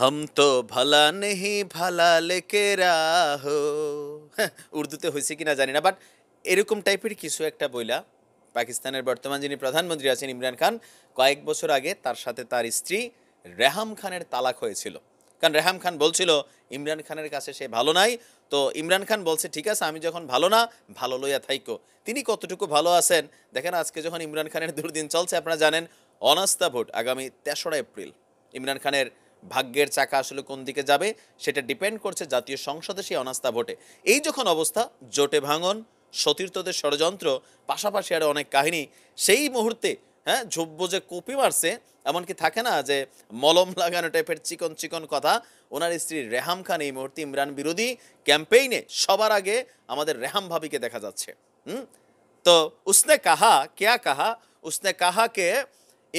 হম তো ভালা নেহি ভালা লেকে রাহ উর্দুতে হয়েছে কিনা জানি না বাট এরকম টাইপের কিছু একটা বইলা পাকিস্তানের বর্তমান যিনি প্রধানমন্ত্রী আছেন ইমরান খান কয়েক বছর আগে তার সাথে তার স্ত্রী রেহাম খানের তালাক হয়েছিল কারণ রেহাম খান বলছিল ইমরান খানের কাছে সে ভালো নাই তো ইমরান খান বলছে ঠিক আছে আমি যখন ভালো না ভালো লইয়া থাইকো তিনি কতটুকু ভালো আছেন দেখেন আজকে যখন ইমরান খানের দুর্দিন চলছে আপনারা জানেন অনাস্থা ভোট আগামী তেসরা এপ্রিল ইমরান খানের ভাগ্যের চাকা আসলে কোন দিকে যাবে সেটা ডিপেন্ড করছে জাতীয় সংসদে সেই অনাস্থা ভোটে এই যখন অবস্থা জোটে ভাঙন সতীর্থদের ষড়যন্ত্র পাশাপাশি আরও অনেক কাহিনী সেই মুহূর্তে হ্যাঁ ঝুব্য যে কপি মারছে এমনকি থাকে না যে মলম লাগানো টাইপের চিকন চিকন কথা ওনার স্ত্রী রেহাম খান এই মুহূর্তে ইমরান বিরোধী ক্যাম্পেইনে সবার আগে আমাদের রেহাম ভাবিকে দেখা যাচ্ছে হুম তো উসনে কাহা কেয়া কাহা উসনে কাহাকে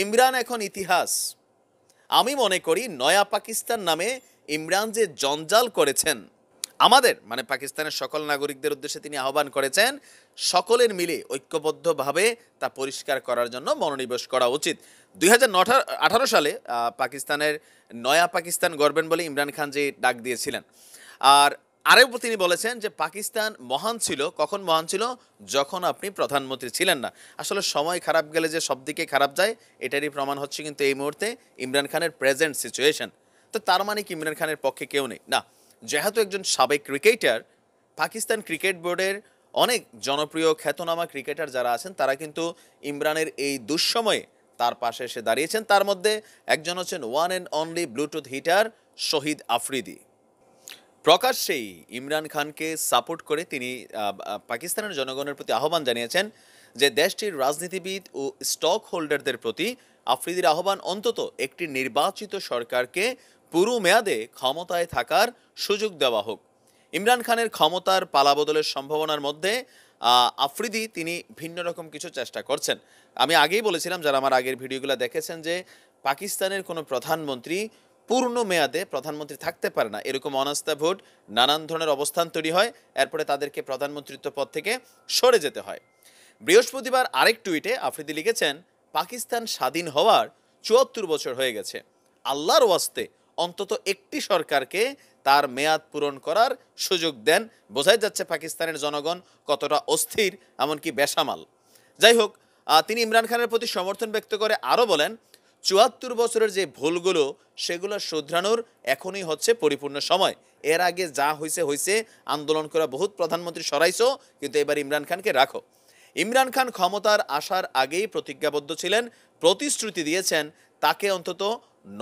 ইমরান এখন ইতিহাস আমি মনে করি নয়া পাকিস্তান নামে ইমরান যে জঞ্জাল করেছেন আমাদের মানে পাকিস্তানের সকল নাগরিকদের উদ্দেশ্যে তিনি আহ্বান করেছেন সকলের মিলে ঐক্যবদ্ধভাবে তা পরিষ্কার করার জন্য মনোনিবেশ করা উচিত দুই হাজার সালে পাকিস্তানের নয়া পাকিস্তান গড়বেন বলে ইমরান খান যে ডাক দিয়েছিলেন আর আরেক তিনি বলেছেন যে পাকিস্তান মহান ছিল কখন মহান ছিল যখন আপনি প্রধানমন্ত্রী ছিলেন না আসলে সময় খারাপ গেলে যে সব দিকে খারাপ যায় এটারই প্রমাণ হচ্ছে কিন্তু এই মুহূর্তে ইমরান খানের প্রেজেন্ট সিচুয়েশন তো তার মানে কি ইমরান খানের পক্ষে কেউ নেই না যেহেতু একজন সাবেক ক্রিকেটার পাকিস্তান ক্রিকেট বোর্ডের অনেক জনপ্রিয় খ্যাতনামা ক্রিকেটার যারা আছেন তারা কিন্তু ইমরানের এই দুঃসময়ে তার পাশে এসে দাঁড়িয়েছেন তার মধ্যে একজন হচ্ছেন one and only bluetooth hitter Shahid Afridi প্রকাশ্যেই ইমরান খানকে সাপোর্ট করে তিনি পাকিস্তানের জনগণের প্রতি আহ্বান জানিয়েছেন যে দেশটির রাজনীতিবিদ ও স্টক হোল্ডারদের প্রতি আফ্রিদির আহ্বান অন্তত একটি নির্বাচিত সরকারকে পুরো মেয়াদে ক্ষমতায় থাকার সুযোগ দেওয়া হোক ইমরান খানের ক্ষমতার পালাবদলের সম্ভাবনার মধ্যে আফ্রিদি তিনি ভিন্ন রকম কিছু চেষ্টা করছেন আমি আগেই বলেছিলাম যারা আমার আগের ভিডিওগুলো দেখেছেন যে পাকিস্তানের কোনো প্রধানমন্ত্রী পূর্ণ মেয়াদে প্রধানমন্ত্রী থাকতে পারে না এরকম অনাস্থা ভোট নানান ধরনের অবস্থান তৈরি হয় এরপরে তাদেরকে প্রধানমন্ত্রীত্ব পদ থেকে সরে যেতে হয় বৃহস্পতিবার আরেক টুইটে আফ্রিদি লিখেছেন পাকিস্তান স্বাধীন হওয়ার চুয়াত্তর বছর হয়ে গেছে আল্লাহর ওয়াস্তে অন্তত একটি সরকারকে তার মেয়াদ পূরণ করার সুযোগ দেন বোঝাই যাচ্ছে পাকিস্তানের জনগণ কতটা অস্থির এমনকি বেসামাল যাই হোক তিনি ইমরান খানের প্রতি সমর্থন ব্যক্ত করে আরও বলেন চুয়াত্তর বছরের যে ভুলগুলো সেগুলো শুধরানোর এখনই হচ্ছে পরিপূর্ণ সময় এর আগে যা হয়েছে হয়েছে আন্দোলন করা বহুত প্রধানমন্ত্রী সরাইছো কিন্তু এবার ইমরান খানকে রাখো ইমরান খান ক্ষমতার আসার আগেই প্রতিজ্ঞাবদ্ধ ছিলেন প্রতিশ্রুতি দিয়েছেন তাকে অন্তত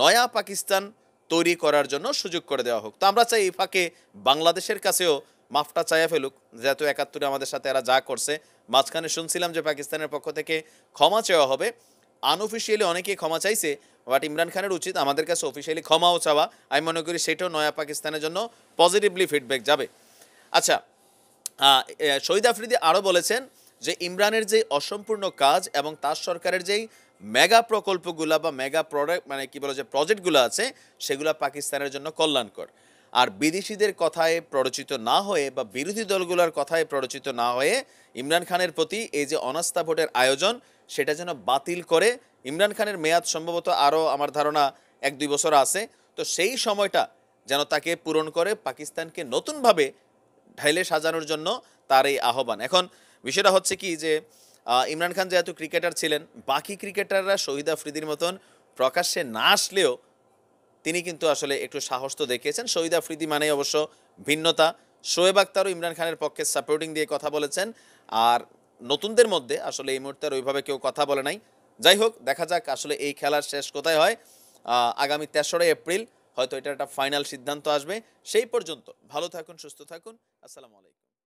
নয়া পাকিস্তান তৈরি করার জন্য সুযোগ করে দেওয়া হোক তো আমরা চাই এই ফাঁকে বাংলাদেশের কাছেও মাফটা চাইয়া ফেলুক যেহেতু একাত্তরে আমাদের সাথে এরা যা করছে মাঝখানে শুনছিলাম যে পাকিস্তানের পক্ষ থেকে ক্ষমা চাওয়া হবে আনঅফিসিয়ালি অনেকে ক্ষমা চাইছে বাট ইমরান খানের উচিত আমাদের কাছে অফিসিয়ালি ক্ষমাও চাওয়া আমি মনে করি সেটাও নয়া পাকিস্তানের জন্য পজিটিভলি ফিডব্যাক যাবে আচ্ছা শহীদ আফ্রিদি আরও বলেছেন যে ইমরানের যে অসম্পূর্ণ কাজ এবং তার সরকারের যেই মেগা প্রকল্পগুলো বা মেগা প্রোডাক্ট মানে কী বলে যে প্রজেক্টগুলো আছে সেগুলো পাকিস্তানের জন্য কল্যাণকর আর বিদেশিদের কথায় প্ররোচিত না হয়ে বা বিরোধী দলগুলোর কথায় প্ররোচিত না হয়ে ইমরান খানের প্রতি এই যে অনাস্থা ভোটের আয়োজন সেটা যেন বাতিল করে ইমরান খানের মেয়াদ সম্ভবত আরও আমার ধারণা এক দুই বছর আছে তো সেই সময়টা যেন তাকে পূরণ করে পাকিস্তানকে নতুনভাবে ঢাইলে সাজানোর জন্য তার এই আহ্বান এখন বিষয়টা হচ্ছে কি যে ইমরান খান যেহেতু ক্রিকেটার ছিলেন বাকি ক্রিকেটাররা শহীদ আফ্রিদির মতন প্রকাশ্যে না আসলেও তিনি কিন্তু আসলে একটু সাহস তো দেখিয়েছেন শহীদ আফ্রিদি মানে অবশ্য ভিন্নতা শোয়েব আক্তারও ইমরান খানের পক্ষে সাপোর্টিং দিয়ে কথা বলেছেন আর নতুনদের মধ্যে আসলে এই মুহূর্তে ওইভাবে কেউ কথা বলে নাই যাই হোক দেখা যাক আসলে এই খেলার শেষ কোথায় হয় আগামী তেসরা এপ্রিল হয়তো এটা একটা ফাইনাল সিদ্ধান্ত আসবে সেই পর্যন্ত ভালো থাকুন সুস্থ থাকুন আসসালামু আলাইকুম